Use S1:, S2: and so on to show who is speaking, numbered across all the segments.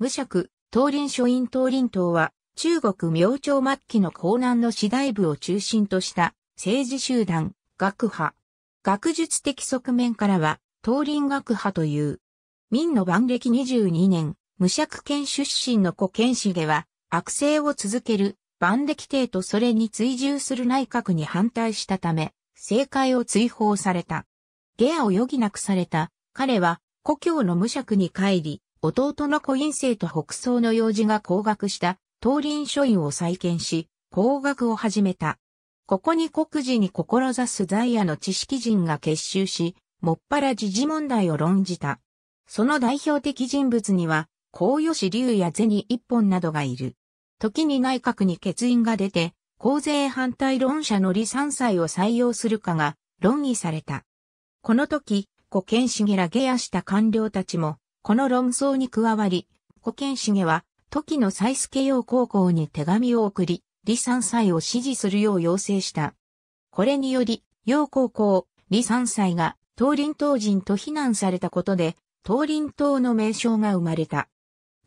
S1: 無釈、東林書院東林党は、中国明朝末期の江南の次第部を中心とした政治集団、学派。学術的側面からは、東林学派という。明の万暦22年、無釈県出身の古県氏では、悪政を続ける万暦帝とそれに追従する内閣に反対したため、政界を追放された。下アを余儀なくされた、彼は、故郷の無釈に帰り、弟の古院生と北宋の幼児が工学した東林書院を再建し、工学を始めた。ここに国事に志す在野の知識人が結集し、もっぱら時事問題を論じた。その代表的人物には、高吉龍や銭一本などがいる。時に内閣に欠員が出て、公税反対論者の李三歳を採用するかが論議された。この時、古剣士ゲラゲヤした官僚たちも、この論争に加わり、古見重は、時の蔡助用高校に手紙を送り、李三歳を支持するよう要請した。これにより、楊高校、李三歳が、東林党人と非難されたことで、東林党の名称が生まれた。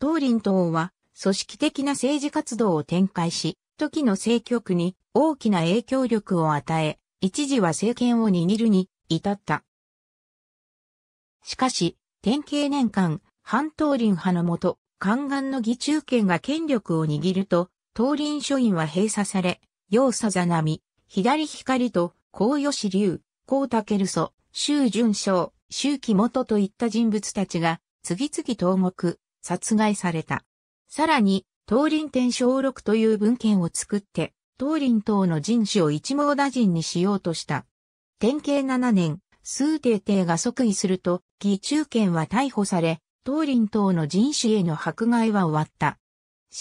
S1: 東林党は、組織的な政治活動を展開し、時の政局に大きな影響力を与え、一時は政権を握るに至った。しかし、典型年間、半東林派のもと、宦官の義中権が権力を握ると、東林書院は閉鎖され、要さざ波、左光と、高吉龍、高武祖、周淳章、周木元といった人物たちが、次々投目、殺害された。さらに、東林天小録という文献を作って、東林等の人種を一網打尽にしようとした。天慶7年、数定テが即位すると、義中権は逮捕され、当林等の人種への迫害は終わった。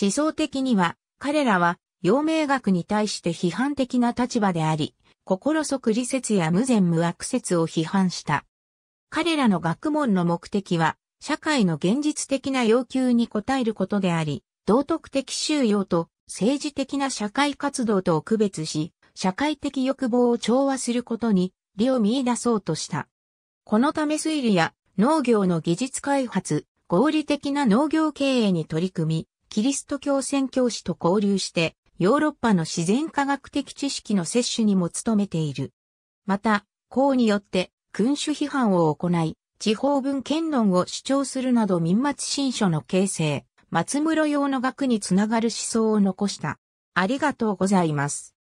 S1: 思想的には、彼らは、陽明学に対して批判的な立場であり、心即理説や無善無悪説を批判した。彼らの学問の目的は、社会の現実的な要求に応えることであり、道徳的収容と政治的な社会活動とを区別し、社会的欲望を調和することに利を見出そうとした。このため推理や農業の技術開発、合理的な農業経営に取り組み、キリスト教宣教師と交流して、ヨーロッパの自然科学的知識の摂取にも努めている。また、公によって君主批判を行い、地方文献論を主張するなど民末新書の形成、松室用の学につながる思想を残した。ありがとうございます。